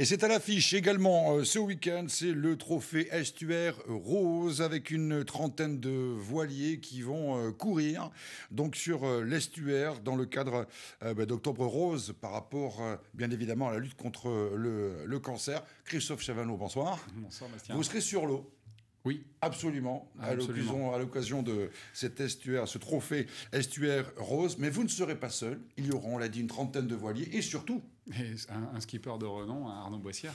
Et c'est à l'affiche également euh, ce week-end, c'est le trophée estuaire rose avec une trentaine de voiliers qui vont euh, courir donc sur euh, l'estuaire dans le cadre bah, d'Octobre rose par rapport bien évidemment à la lutte contre le, cancer. Christophe Chavano, bonsoir. Bonsoir Bastien. Vous serez sur l'eau. Oui. Absolument, à l'occasion de cet estuaire, ce trophée estuaire rose. Mais vous ne serez pas seul. Il y aura, on l'a dit, une trentaine de voiliers et surtout. un, skipper de renom, Arnaud Boissière.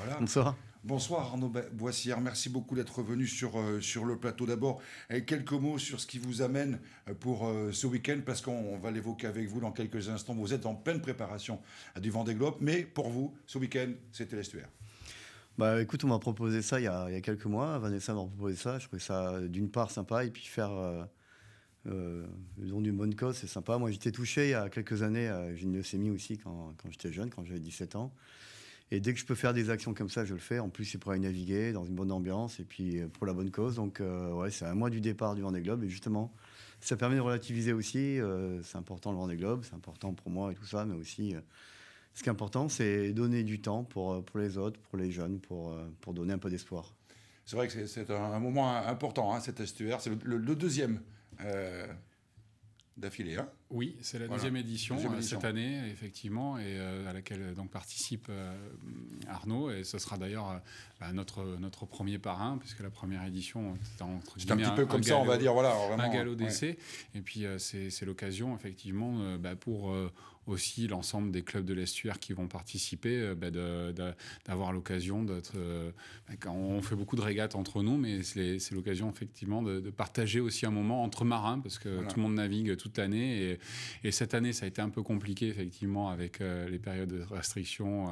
Voilà. Bonsoir. Bonsoir Arnaud Boissière, merci beaucoup d'être venu sur, euh, sur le plateau. D'abord, eh, quelques mots sur ce qui vous amène euh, pour euh, ce week-end, parce qu'on va l'évoquer avec vous dans quelques instants. Vous êtes en pleine préparation du Vendée Globe, mais pour vous, ce week-end, c'était l'estuaire. Bah écoute, on m'a proposé ça il y, a, il y, a, quelques mois. Vanessa m'a proposé ça. Je trouvais ça euh, d'une part sympa et puis faire euh, euh le don bonne cause, c'est sympa. Moi j'étais touché il y a quelques années. Euh, j'ai une leucémie aussi quand, quand j'étais jeune, quand j'avais 17 ans. Et dès que je peux faire des actions comme ça, je le fais. En plus, c'est pour aller naviguer dans une bonne ambiance et puis pour la bonne cause. Donc, ouais, c'est un mois du départ du Vendée Globe. Et justement, ça permet de relativiser aussi. c'est important le Vendée Globe, c'est important pour moi et tout ça, mais aussi ce qui est important, c'est donner du temps pour, euh, pour les autres, pour les jeunes, pour, euh, pour donner un peu d'espoir. C'est vrai que c'est un, moment important, hein, cet estuaire. C'est le, deuxième euh, d'affilée. Hein. oui, c'est la deuxième, édition, cette année, effectivement, et à laquelle donc, participe Arnaud. Et ce sera d'ailleurs bah, notre, notre premier parrain, puisque la première édition, c'était un petit peu comme ça, on va dire, voilà. Vraiment, un galop d'essai. Et puis, c'est l'occasion, effectivement, bah, pour aussi l'ensemble des clubs de l'estuaire qui vont participer, euh, bah, d'avoir l'occasion d'être. Euh, bah, on fait beaucoup de régates entre nous, mais c'est l'occasion effectivement de, partager aussi un moment entre marins, parce que tout le monde navigue toute l'année. Et, et, cette année, ça a été un peu compliqué effectivement avec euh, les périodes de restrictions,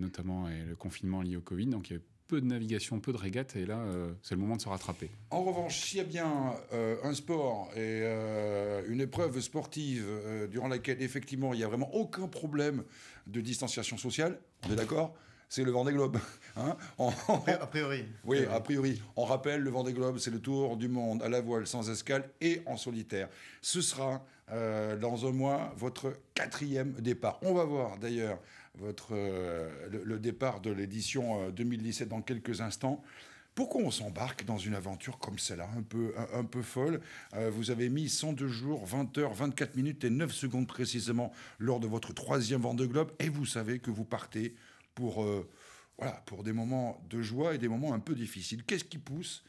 notamment et le confinement lié au Covid. Donc il y a peu de navigation, peu de régates, et là, euh, c'est le moment de se rattraper. En revanche, s'il y a bien euh, un sport et euh, une épreuve sportive durant laquelle, effectivement, il n'y a vraiment aucun problème de distanciation sociale, on est d'accord c'est le Vendée Globe. Hein A priori. Oui, a priori. On rappelle, le Vendée Globe, c'est le tour du monde à la voile sans escale et en solitaire. Ce sera euh, dans un mois votre quatrième départ. On va voir d'ailleurs euh, le, départ de l'édition 2017 euh, dans quelques instants. Pourquoi on s'embarque dans une aventure comme celle-là, un peu, un, peu folle Vous avez mis 102 jours, 20 heures, 24 minutes et 9 secondes précisément lors de votre troisième de Globe, et vous savez que vous partez pour, pour des moments de joie et des moments un peu difficiles. Qu'est-ce qui pousse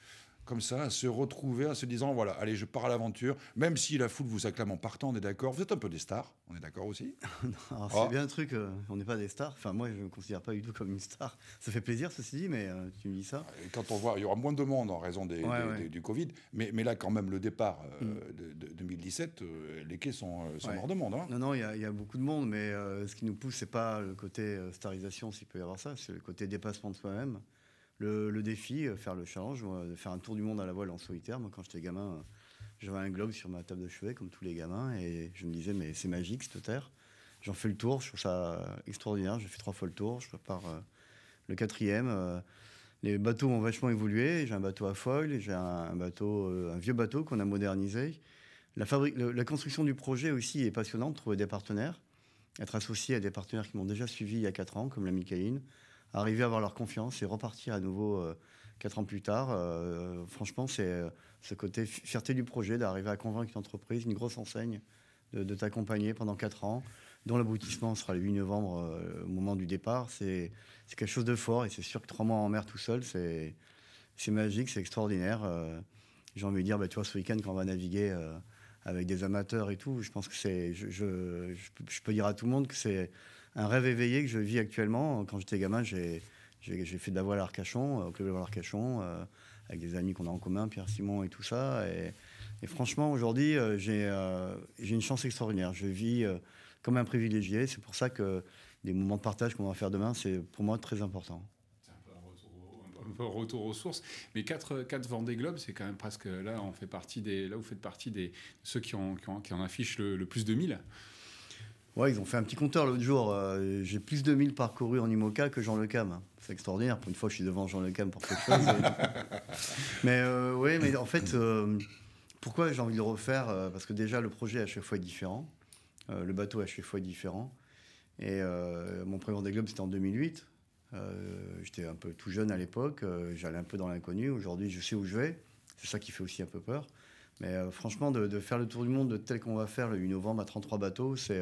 comme ça, à se retrouver, à se disant voilà, allez, je pars à l'aventure, même si la foule vous acclame en partant, on est d'accord. Vous êtes un peu des stars, on est d'accord aussi C'est ah. bien un truc, euh, on n'est pas des stars. Enfin, moi, je ne me considère pas du tout comme une star. Ça fait plaisir, ceci dit, mais euh, tu me dis ça. quand on voit, il y aura moins de monde en raison du Covid, mais, mais là, quand même, le départ euh, mm. de, 2017, les quais sont, hors de monde. Hein. Non, non, il y, y, a beaucoup de monde, mais ce qui nous pousse, c'est pas le côté starisation, s'il peut y avoir ça, c'est le côté dépassement de soi-même le, défi, euh, faire le challenge, faire un tour du monde à la voile en solitaire. Moi, quand j'étais gamin, euh, j'avais un globe sur ma table de chevet, comme tous les gamins, et je me disais, mais c'est magique cette terre. J'en fais le tour, je trouve ça extraordinaire. J'ai fait trois fois le tour, je prépare euh, le quatrième. les bateaux ont vachement évolué. J'ai un bateau à foil, j'ai un, bateau, un vieux bateau qu'on a modernisé. La, construction du projet aussi est passionnante, trouver des partenaires, être associé à des partenaires qui m'ont déjà suivi il y a quatre ans, comme la Micaïne, arriver à avoir leur confiance et repartir à nouveau euh, quatre ans plus tard. Euh, franchement, c'est euh, ce côté fierté du projet d'arriver à convaincre une entreprise, une grosse enseigne, de, t'accompagner pendant quatre ans, dont l'aboutissement sera le 8 novembre au moment du départ. C'est quelque chose de fort et c'est sûr que trois mois en mer tout seul, c'est magique, c'est extraordinaire. J'ai envie de dire, bah, tu vois, ce week-end, quand on va naviguer avec des amateurs et tout. Je pense que c'est, je, je, je, peux dire à tout le monde que c'est un rêve éveillé que je vis actuellement. Quand j'étais gamin, j'ai fait de la voile à Arcachon, euh, au club de voile à Arcachon, euh, avec des amis qu'on a en commun, Pierre Simon et tout ça. Et, franchement, aujourd'hui, euh, j'ai une chance extraordinaire. Je vis comme un privilégié. C'est pour ça que des moments de partage qu'on va faire demain, c'est pour moi très important un retour aux sources. Mais 4, Vendée Globe, c'est quand même presque là, on fait partie des, là vous faites partie des ceux qui, ont, qui, en affichent le, le plus de 1000. Ouais, ils ont fait un petit compteur l'autre jour. Euh, j'ai plus de 2000 parcourus en IMOCA que Jean Le Cam. C'est extraordinaire. Pour une fois, je suis devant Jean Le Cam pour quelque chose. mais euh, oui, mais en fait, euh, pourquoi j'ai envie de le refaire Parce que déjà, le projet à chaque fois est différent. le bateau à chaque fois est différent. Et mon premier des globes, c'était en 2008. J'étais un peu tout jeune à l'époque. J'allais un peu dans l'inconnu. Aujourd'hui, je sais où je vais. C'est ça qui fait aussi un peu peur. Mais franchement, de, faire le tour du monde de tel qu'on va faire le 8 novembre à 33 bateaux, c'est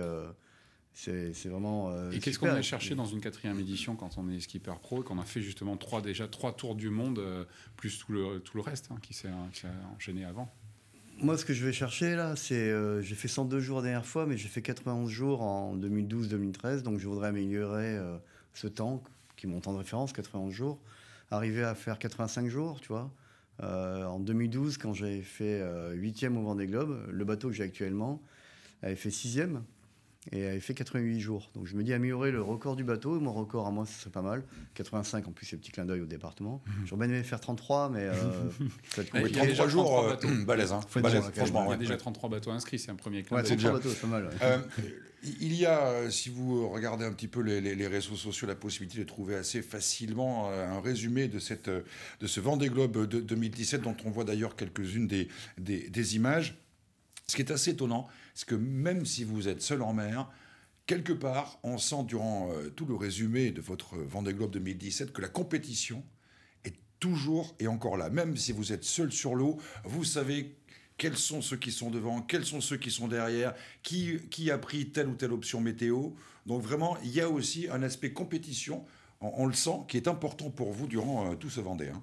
c'est vraiment. Euh, et qu'est-ce qu'on a cherché dans une quatrième édition quand on est skipper pro et qu'on a fait justement trois, déjà trois tours du monde, euh, plus tout le, tout le reste hein, hein, qui s'est enchaîné avant Moi, ce que je vais chercher là, c'est. Euh, j'ai fait 102 jours la dernière fois, mais j'ai fait 91 jours en 2012-2013, donc je voudrais améliorer ce temps, qui est mon temps de référence, 91 jours, arriver à faire 85 jours, tu vois. en 2012, quand j'avais fait 8e au Vendée Globe, le bateau que j'ai actuellement avait fait 6e et elle fait 88 jours. Donc je me dis améliorer le record du bateau, mon record à moi, ce serait pas mal. 85 en plus, c'est petit clin d'œil au département. J'aurais bien aimé faire 33, mais. 33 euh, jours, euh, balèze, hein. franchement. Il y a déjà 33 bateaux inscrits, c'est un premier clin d'œil. pas mal. Euh, il y a, si vous regardez un petit peu les, réseaux sociaux, la possibilité de trouver assez facilement un résumé de, cette, de ce Vendée Globe de 2017, dont on voit d'ailleurs quelques-unes des, des, des images. Ce qui est assez étonnant, c'est que même si vous êtes seul en mer, quelque part, on sent durant euh, tout le résumé de votre Vendée Globe 2017 que la compétition est toujours et encore là. Même si vous êtes seul sur l'eau, vous savez quels sont ceux qui sont devant, quels sont ceux qui sont derrière, qui, a pris telle ou telle option météo. Donc vraiment, il y a aussi un aspect compétition, on, le sent, qui est important pour vous durant euh, tout ce Vendée. Hein.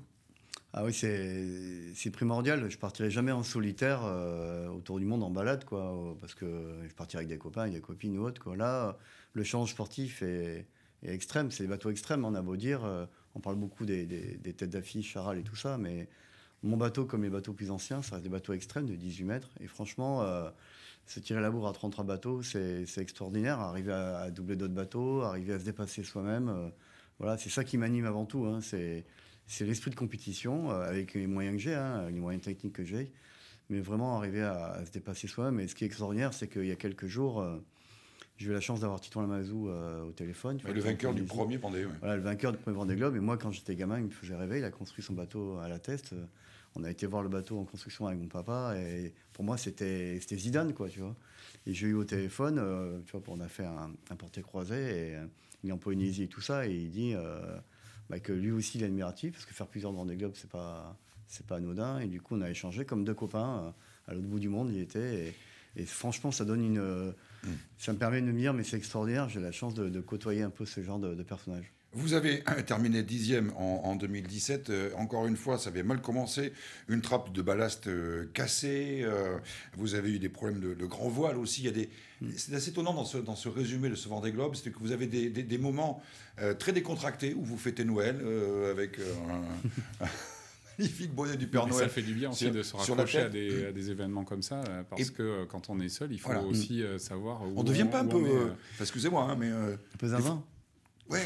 Ah oui, c'est primordial. Je partirai jamais en solitaire euh, autour du monde en balade, quoi, euh, parce que je partirai avec des copains, des copines ou autres. Quoi. Là, le change sportif est, est extrême. C'est des bateaux extrêmes. On hein, a beau dire, euh, on parle beaucoup des, des, têtes d'affiche, charal et tout ça, mais mon bateau, comme les bateaux plus anciens, ça reste des bateaux extrêmes de 18 mètres. Et franchement, se tirer la bourre à 33 bateaux, c'est extraordinaire. Arriver à, doubler d'autres bateaux, arriver à se dépasser soi-même, voilà, c'est ça qui m'anime avant tout. Hein. C'est c'est l'esprit de compétition euh, avec les moyens que j'ai, hein, les moyens techniques que j'ai, mais vraiment arriver à, se dépasser soi-même. Et ce qui est extraordinaire, c'est qu'il y a quelques jours, euh, j'ai eu la chance d'avoir Titon Lamazou euh, au téléphone. le vainqueur du premier Vendée. le vainqueur du premier Vendée Globe. Et moi, quand j'étais gamin, il me faisait rêver. Il a construit son bateau à la teste. On a été voir le bateau en construction avec mon papa. Et pour moi, c'était Zidane, quoi, tu vois. Et j'ai eu au téléphone, tu vois, on a fait un, un porté croisé. Et il est en Polynésie et tout ça. Et il dit bah, que lui aussi il est admiratif, parce que faire plusieurs Vendée Globe, c'est pas, c'est pas anodin. Et du coup, on a échangé comme deux copains euh, à l'autre bout du monde, il était. et franchement, ça donne une ça me permet de me dire, mais c'est extraordinaire, j'ai la chance de, côtoyer un peu ce genre de, personnage. Vous avez terminé dixième en, en 2017. Euh, encore une fois, ça avait mal commencé. Une trappe de ballast euh, cassée. Euh, vous avez eu des problèmes de, grand voile aussi. Il y a des... Mm. C'est assez étonnant dans ce, dans ce résumé de ce Vendée Globe, c'est que vous avez des, des, moments très décontractés où vous fêtez Noël avec magnifique bonnet du Ça fait du bien aussi de se raccrocher à des, événements comme ça, euh, parce que euh, quand on est seul, il faut aussi mm. euh, savoir où on devient pas un peu. Excusez-moi, hein, mais un peu zinzin. Ouais.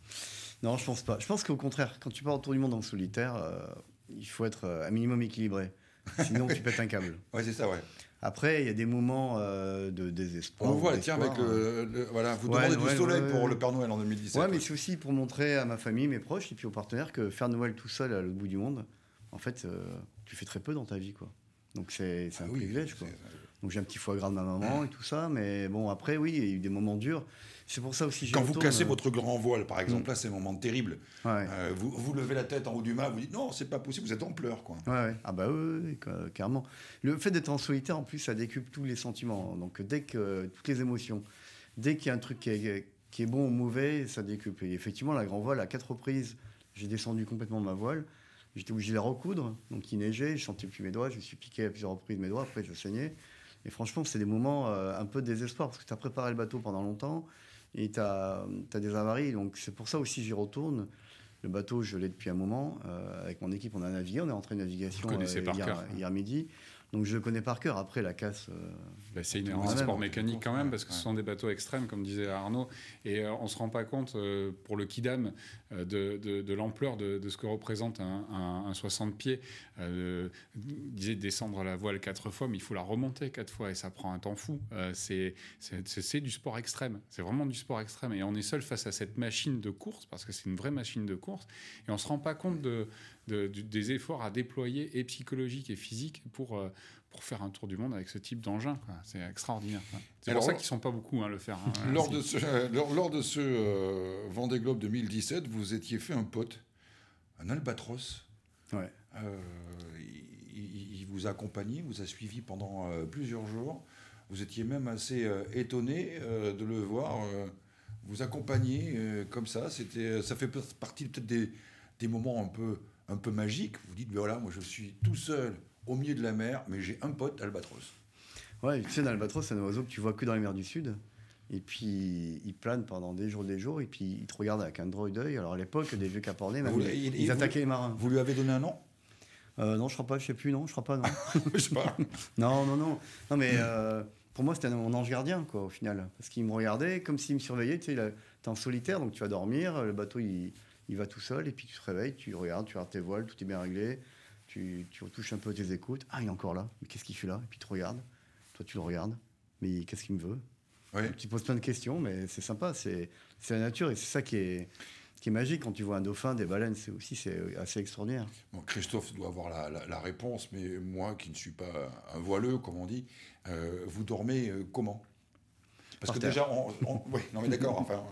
non, je pense pas. Je pense qu'au contraire, quand tu pars autour du monde en solitaire, il faut être un minimum équilibré. Sinon, tu pètes un câble. Ouais, c'est ça, ouais. Après, il y a des moments euh, de désespoir. On voit, tiens, avec hein. le, voilà, vous demandez du soleil pour le Père Noël en 2017. Ouais, mais c'est aussi pour montrer à ma famille, mes proches et puis aux partenaires que faire Noël tout seul à l'autre bout du monde, en fait, euh, tu fais très peu dans ta vie, quoi. Donc c'est ah un privilège, quoi. Donc j'ai un petit foie gras de ma maman et tout ça, mais bon, après, oui, il y a eu des moments durs. C'est pour ça aussi. Quand vous cassez votre grand voile, par exemple, mm. là, c'est un moment terrible. Euh, vous, vous levez la tête en haut du mât, vous dites non, c'est pas possible, vous êtes en pleurs, quoi. Ouais, Ah bah oui, carrément. Le fait d'être en solitaire, en plus, ça décupe tous les sentiments. Donc dès que toutes les émotions, dès qu'il y a un truc qui est, bon ou mauvais, ça décupe. Et effectivement, la grand voile, à quatre reprises, j'ai descendu complètement ma voile. J'étais obligé de la recoudre, donc il neigeait, je sentais plus mes doigts, je me suis piqué à plusieurs reprises mes doigts, après je saignais. Et franchement, c'est des moments euh, un peu de désespoir parce que tu as préparé le bateau pendant longtemps et tu as, euh, as, des avaries. Donc c'est pour ça aussi que j'y retourne. Le bateau, je l'ai depuis un moment. Euh, avec mon équipe, on a navigué, on est rentré en navigation hier, hier, midi. Donc je le connais par cœur. Après, la casse. Euh, bah, c'est un sport mécanique quand même, parce que ce sont des bateaux extrêmes, comme disait Arnaud. Et euh, on ne se rend pas compte, euh, pour le Kidam, de, l'ampleur de, ce que représente un, 60 pieds. Euh, disait descendre la voile quatre fois, mais il faut la remonter quatre fois, et ça prend un temps fou. c'est du sport extrême. C'est vraiment du sport extrême. Et on est seul face à cette machine de course, parce que c'est une vraie machine de course. Et on ne se rend pas compte de, des efforts à déployer et psychologiques et physiques pour, euh, pour faire un tour du monde avec ce type d'engin. C'est extraordinaire. Hein. C'est pour ça qu'ils ne sont pas beaucoup à hein, le faire. Hein. Euh, lors, de ce, lors, de ce, Vendée Globe 2017, vous étiez fait un pote, un albatros. Euh, il, vous a accompagné, vous a suivi pendant plusieurs jours. Vous étiez même assez étonné de le voir vous accompagner comme ça. C'était, ça fait partie peut-être des moments un peu un peu magique. Vous dites, ben voilà, moi je suis tout seul au milieu de la mer, mais j'ai un pote, Albatros. Ouais, tu sais, Albatros, c'est un oiseau que tu vois que dans les mers du Sud. Et puis, il plane pendant des jours, des jours, et puis il te regarde avec un drôle d'œil. Alors, à l'époque, des vieux capornés, ils, attaquaient les marins. Vous lui avez donné un nom euh, Non, je crois pas, je sais plus, non, je crois pas, non. je sais pas. non, non, non. Non, mais euh, pour moi, c'était mon ange gardien, quoi, au final. Parce qu'il me regardait comme s'il me surveillait, tu sais, t'es en solitaire, donc tu vas dormir, le bateau, il il va tout seul, et puis tu te réveilles, tu regardes, tu as tes voiles, tout est bien réglé, tu, tu un peu tes écoutes, ah, il est encore là, mais qu'est-ce qu'il fait là Et puis tu regardes, toi tu le regardes, mais qu'est-ce qu'il me veut Tu poses plein de questions, mais c'est sympa, c'est la nature, et c'est ça qui est magique quand tu vois un dauphin, des baleines, c'est aussi c'est assez extraordinaire. Christophe doit avoir la, réponse, mais moi qui ne suis pas un voileux, comme on dit, euh, vous dormez euh, comment parce que déjà, on, oui, non mais d'accord, enfin,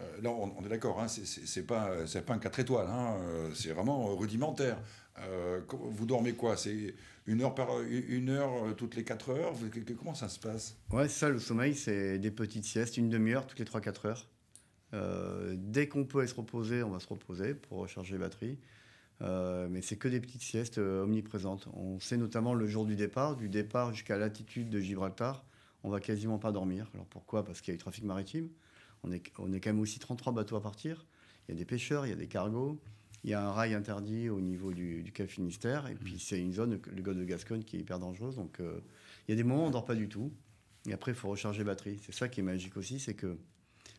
euh, là on, est d'accord, hein, c'est pas, pas un 4 étoiles, hein, euh, c'est vraiment rudimentaire. Euh, vous dormez quoi C'est une heure par une heure toutes les 4 heures Comment ça se passe Ouais, ça, le sommeil, c'est des petites siestes, une demi-heure toutes les 3-4 heures. dès qu'on peut se reposer, on va se reposer pour recharger les batteries. mais c'est que des petites siestes omniprésentes. On sait notamment le jour du départ, du départ jusqu'à l'attitude de Gibraltar on va quasiment pas dormir. Alors pourquoi Parce qu'il y a du trafic maritime. On est, on est quand même aussi 33 bateaux à partir. Il y a des pêcheurs, il y a des cargos. Il y a un rail interdit au niveau du, du Et puis, mm. c'est une zone, le golfe de Gascogne, qui est hyper dangereuse. Donc, euh, il y a des moments où on dort pas du tout. Et après, il faut recharger batterie. C'est ça qui est magique aussi, c'est que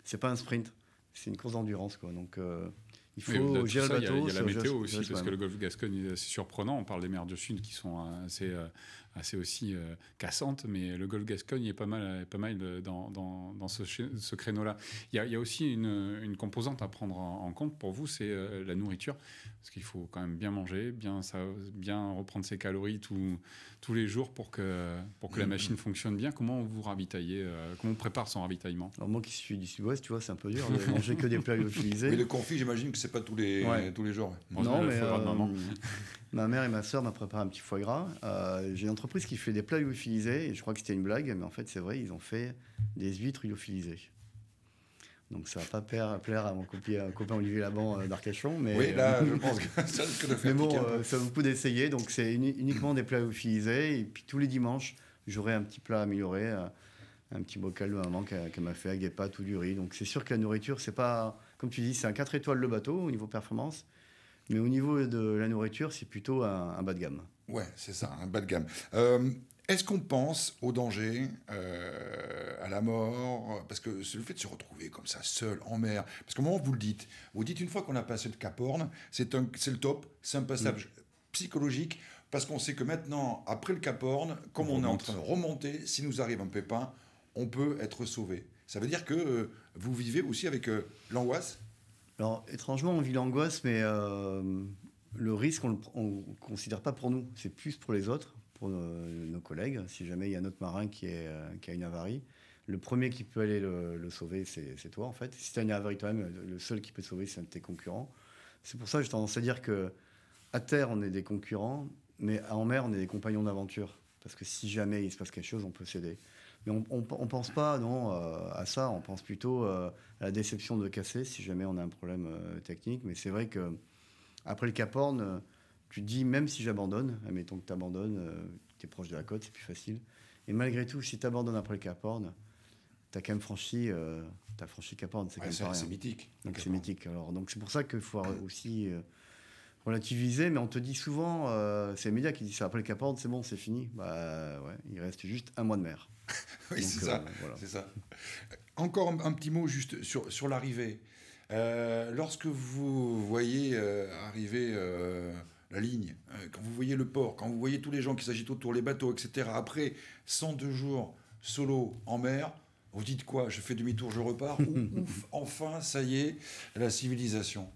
c'est pas un sprint, c'est une course d'endurance. Quoi. Donc, euh, il faut gérer le bateau. Il y a, la météo aussi, parce que le golfe de Gascogne, c'est surprenant. On parle des mers du Sud qui sont euh, assez assez aussi euh, cassante, mais le golf Gascogne est pas mal, pas mal euh, dans, ce, ce créneau-là. Il y, a, aussi une, composante à prendre en, compte pour vous, c'est euh, la nourriture, parce qu'il faut quand même bien manger, bien, ça, bien reprendre ses calories tous les jours pour que, pour que la mm-hmm. machine fonctionne bien. Comment vous ravitaillez, comment on prépare son ravitaillement Alors moi qui suis du sud-ouest, tu vois, c'est un peu dur de manger que des plats utilisés. Mais le confit, j'imagine que c'est pas tous les, tous les jours. non, mais... Ma mère et ma sœur m'ont préparé un petit foie gras. Euh, j'ai une entreprise qui fait des plats lyophilisés, et je crois que c'était une blague, mais en fait, c'est vrai, ils ont fait des huîtres lyophilisées. Donc ça va pas plaire à mon copain, Olivier Laban euh, d'Arcachon, mais oui, là, euh, je pense que ça risque de Mais bon, ça vaut le coup d'essayer. Donc c'est uniquement des plats lyophilisés, et puis tous les dimanches, j'aurai un petit plat amélioré, un petit bocal de maman qu'elle m'a fait avec des pâtes ou du riz. Donc c'est sûr que la nourriture, c'est pas, comme tu dis, c'est un 4 étoiles le bateau au niveau performance, mais au niveau de la nourriture, c'est plutôt un, bas de gamme. Ouais, c'est ça, un bas de gamme. Euh, est-ce qu'on pense au danger, euh, à la mort Parce que c'est le fait de se retrouver comme ça, seul, en mer. Parce qu'au moment où vous le dites, vous dites une fois qu'on a passé le Cap Horn, c'est le top, c'est un passage mm. psychologique. Parce qu'on sait que maintenant, après le Cap Horn, comme on, est en train de remonter, si nous arrive un pépin, on peut être sauvé. Ça veut dire que euh, vous vivez aussi avec l'angoisse alors, étrangement, on vit l'angoisse, mais euh, le risque, on ne le considère pas pour nous. C'est plus pour les autres, pour nos, collègues. Si jamais il y a un autre marin qui, est, euh, qui a une avarie, le premier qui peut aller le, sauver, c'est toi, en fait. Si tu as une avarie toi-même, le seul qui peut te sauver, c'est un de tes concurrents. C'est pour ça que j'ai tendance à dire que à terre, on est des concurrents, mais en mer, on est des compagnons d'aventure. Parce que si jamais il se passe quelque chose, on peut s'aider on ne pense pas non, euh, à ça, on pense plutôt euh, à la déception de casser si jamais on a un problème euh, technique. Mais c'est vrai que après le Cap tu dis, même si j'abandonne, admettons que tu abandonnes, tu es proche de la côte, c'est plus facile. Et malgré tout, si tu abandonnes après le Cap Horn, tu as quand même franchi, euh, as franchi Cap Horn. C'est mythique. c'est Alors, donc c'est pour ça qu'il faut aussi relativiser, mais on te dit souvent, euh, c'est les médias qui disent ça, après le Cap c'est bon, c'est fini. Bah il reste juste un mois de mer. oui, euh, c'est ça. Encore un, petit mot juste sur, l'arrivée. Euh, lorsque vous voyez arriver la ligne, quand vous voyez le port, quand vous voyez tous les gens qui s'agitent autour, les bateaux, etc., après 102 jours solo en mer, vous dites quoi Je fais demi-tour, je repars Ou, enfin, ça y est, la civilisation.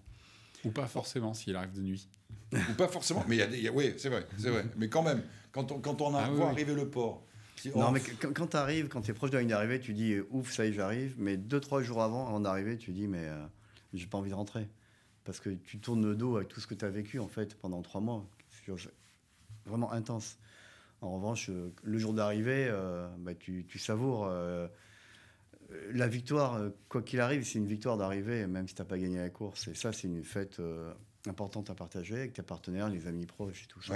Ou pas forcément s'il arrive de nuit. Ou pas forcément, mais il y oui, c'est vrai, c'est vrai. Mais quand même, quand on, quand on a, Ah arriver le port. Non, mais quand tu t'arrives, quand t'es proche de la tu dis euh, ouf, ça y est, j'arrive. Mais deux, trois jours avant, en d'arriver, tu dis mais euh, j'ai pas envie de rentrer. Parce que tu tournes le dos à tout ce que tu as vécu en fait pendant trois mois. C'est Vraiment intense. En revanche, euh, le jour d'arrivée, bah, tu, tu savoures la victoire, euh, quoi qu'il arrive, c'est une victoire d'arriver, même si tu n'as pas gagné la course. Et ça, c'est une fête euh, importante à partager avec tes partenaires, les amis proches et tout ça.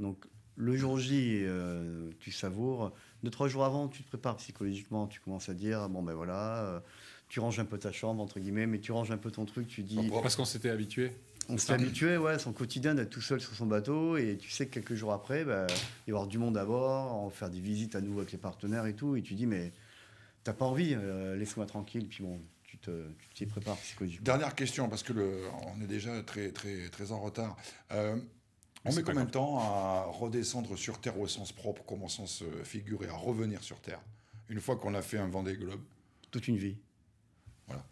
Donc, le jour J, euh, tu savoures. Deux, trois jours avant, tu te prépares psychologiquement. Tu commences à dire, bon ben voilà, tu ranges un peu ta chambre, entre guillemets, mais tu ranges un peu ton truc, tu dis... Parce qu'on s'était habitué on s'est habitué, ouais, son quotidien d'être tout seul sur son bateau, et tu sais que quelques jours après, ben, il y avoir du monde à bord, on va faire des visites à nouveau avec les partenaires et tout, et tu dis, mais t'as pas envie, euh, laisse-moi tranquille, puis bon, tu te, tu t'y prépares psychologiquement. Dernière question, parce que le, on est déjà très, très, très en retard. Euh, on ah, met combien de temps à redescendre sur Terre au sens propre, comme au sens euh, figuré, à revenir sur Terre, une fois qu'on a fait un Vendée Globe Toute une vie. Voilà,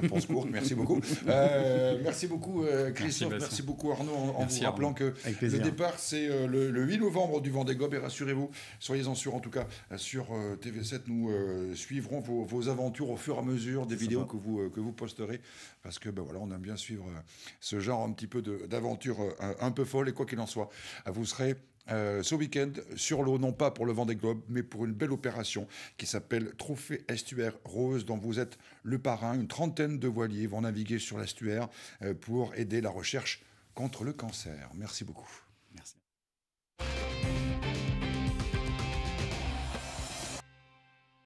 réponse courte, merci beaucoup. Euh, merci beaucoup euh, Christophe, merci, beaucoup Arnaud, en, vous rappelant que le départ c'est euh, le, 8 novembre du Vendée Globe et rassurez-vous, soyez-en sûrs en tout cas, sur TV7 nous suivrons vos, aventures au fur et à mesure des vidéos que vous, posterez parce que ben, voilà, on aime bien suivre ce genre un petit peu d'aventure un peu folle et quoi qu'il en soit, vous serez euh, ce week-end sur l'eau, non pas pour le vent des globes mais pour une belle opération qui s'appelle Trophée Estuaire Rose, dont vous êtes le parrain. Une trentaine de voiliers vont naviguer sur l'estuaire euh, pour aider la recherche contre le cancer. Merci beaucoup.